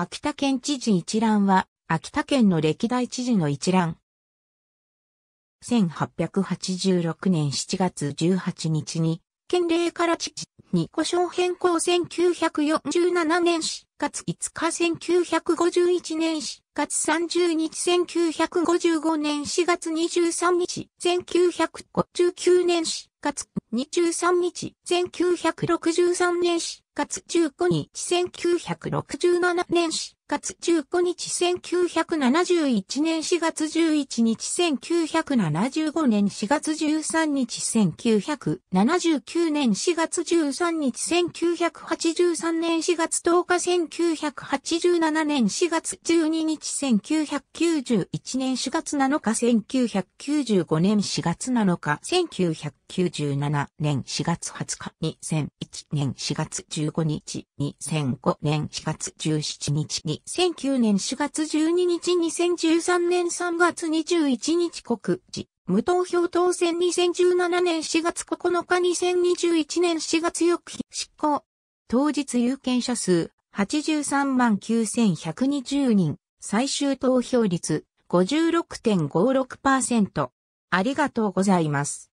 秋田県知事一覧は、秋田県の歴代知事の一覧。1886年7月18日に、県令から知事に故障変更1947年4月5日1951年4月30日1955年4月23日1959年4月23日1963年4月15日1967年4月15日1971年4月11日1975年4月13日1979年4月13日1983年4月10日1987年4月12日1991年4月7日1995年4月7日1997年4月20日2001年4月15日2005年4月17日に2009年4月12日2013年3月21日告示。無投票当選2017年4月9日2021年4月4日執行。当日有権者数83万9120人。最終投票率56.56%。ありがとうございます。